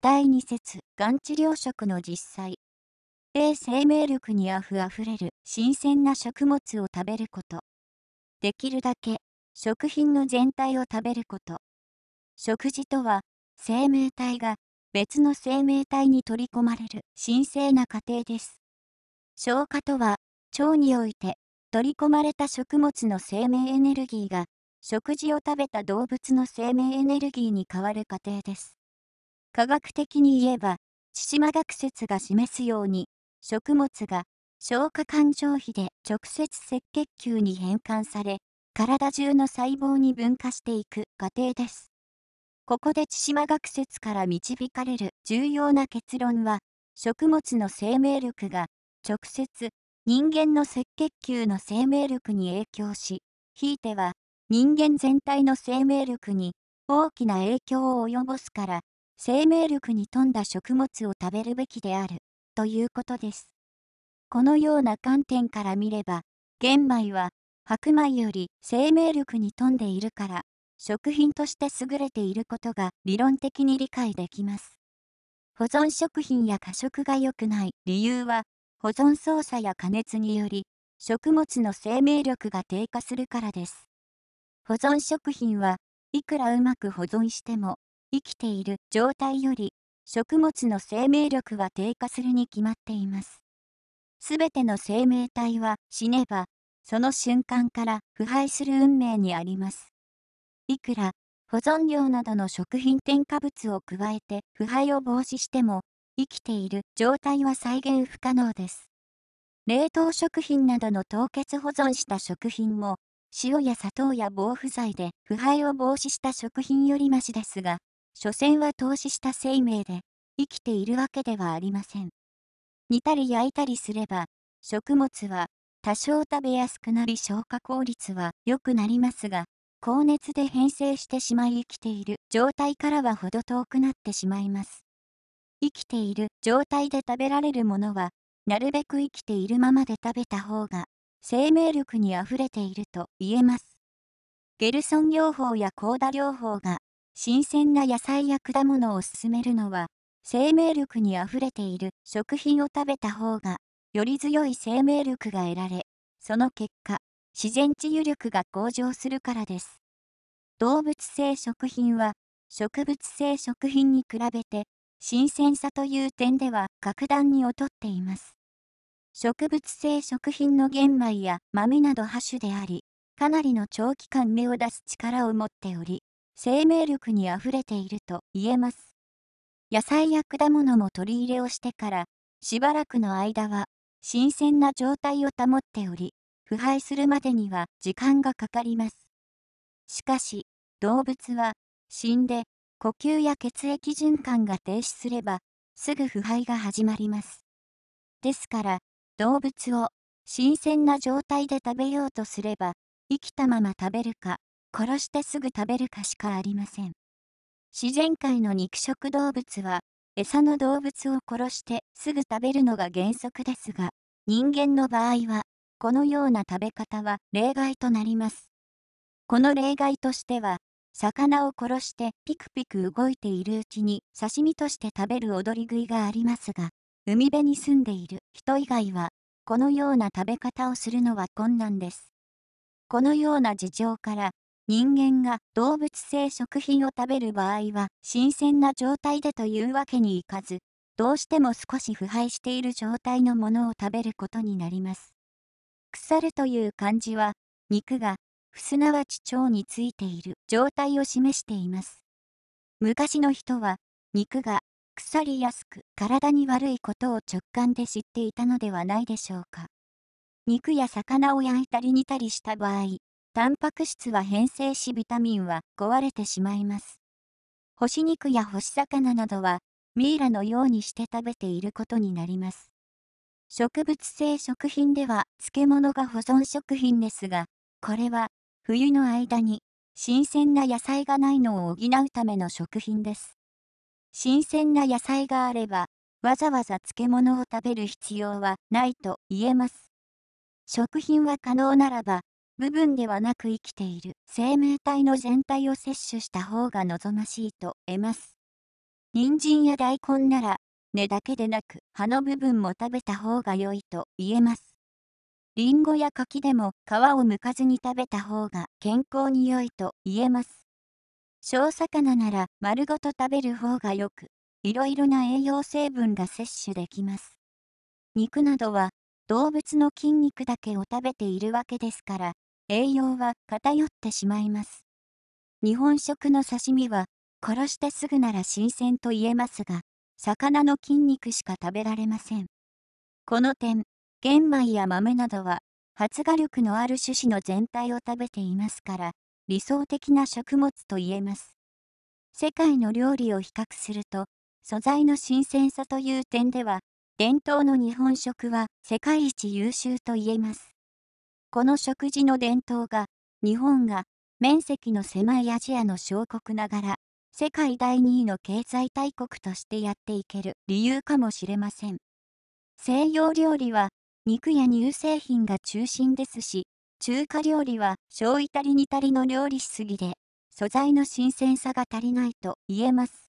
第2節、がん治療食の実際。A 生命力にあふあふれる新鮮な食物を食べること。できるだけ食品の全体を食べること。食事とは、生命体が別の生命体に取り込まれる神聖な過程です。消化とは、腸において取り込まれた食物の生命エネルギーが食事を食べた動物の生命エネルギーに変わる過程です。科学的に言えば、千島学説が示すように、食物が消化管上皮で直接赤血球に変換され、体中の細胞に分化していく過程です。ここで千島学説から導かれる重要な結論は、食物の生命力が直接人間の赤血球の生命力に影響し、ひいては人間全体の生命力に大きな影響を及ぼすから生命力に富んだ食物を食べるべきである、ということです。このような観点から見れば、玄米は白米より生命力に富んでいるから、食品として優れていることが理論的に理解できます。保存食品や過食が良くない理由は、保存操作や加熱により、食物の生命力が低下するからです。保存食品はいくらうまく保存しても生きている状態より食物の生命力は低下するに決まっています。すべての生命体は死ねば、その瞬間から腐敗する運命にあります。いくら保存料などの食品添加物を加えて腐敗を防止しても、生きている状態は再現不可能です。冷凍食品などの凍結保存した食品も、塩や砂糖や防腐剤で腐敗を防止した食品よりましですが、所詮は投資した生命で、生きているわけではありません。煮たり焼いたりすれば、食物は多少食べやすくなり消化効率は良くなりますが、高熱で変性してしまい生きている状態からは程遠くなってしまいます。生きている状態で食べられるものは、なるべく生きているままで食べた方が、生命力にあふれていると言えます。ゲルソン療法やコーダ療法が新鮮な野菜や果物を勧めるのは、生命力にあふれている食品を食べた方が、より強い生命力が得られ、その結果、自然治癒力が向上するからです。動物性食品は、植物性食品に比べて、新鮮さという点では格段に劣っています。植物性食品の玄米や豆など亜種であり、かなりの長期間芽を出す力を持っており、生命力にあふれていると言えます。野菜や果物も取り入れをしてから、しばらくの間は、新鮮な状態を保っており、腐敗するまでには時間がかかります。しかし、動物は、死んで、呼吸や血液循環が停止すれば、すぐ腐敗が始まります。ですから、動物を、新鮮な状態で食べようとすれば、生きたまま食べるか、殺してすぐ食べるかしかありません。自然界の肉食動物は、餌の動物を殺してすぐ食べるのが原則ですが、人間の場合は、このような食べ方は例外となります。この例外としては、魚を殺してピクピク動いているうちに刺身として食べる踊り食いがありますが、海辺に住んでいる人以外は、このような食べ方をするのは困難です。このような事情から、人間が動物性食品を食べる場合は新鮮な状態でというわけにいかず、どうしても少し腐敗している状態のものを食べることになります。腐るという漢字は、肉が、すなわち腸についている状態を示しています。昔の人は、肉が腐りやすく体に悪いことを直感で知っていたのではないでしょうか。肉や魚を焼いたり煮たりした場合、タンパク質は変性しビタミンは壊れてしまいます。干し肉や干し魚などはミイラのようにして食べていることになります。植物性食品では漬物が保存食品ですが、これは冬の間に新鮮な野菜がないのを補うための食品です。新鮮な野菜があれば、わざわざ漬物を食べる必要はないと言えます。食品は可能ならば、部分ではなく生きている生命体の全体を摂取した方が望ましいと得ます。人参や大根なら、根だけでなく葉の部分も食べた方が良いと言えます。りんごや柿でも皮を剥かずに食べた方が健康に良いと言えます。小魚なら丸ごと食べる方がよく、いろいろな栄養成分が摂取できます。肉などは動物の筋肉だけを食べているわけですから、栄養は偏ってしまいます。日本食の刺身は、殺してすぐなら新鮮と言えますが、魚の筋肉しか食べられません。この点、玄米や豆などは、発芽力のある種子の全体を食べていますから、理想的な食物と言えます。世界の料理を比較すると、素材の新鮮さという点では、伝統の日本食は世界一優秀と言えます。この食事の伝統が、日本が面積の狭いアジアの小国ながら、世界第2位の経済大国としてやっていける理由かもしれません。西洋料理は、肉や乳製品が中心ですし、中華料理は小イタリ煮たりの料理しすぎで、素材の新鮮さが足りないと言えます。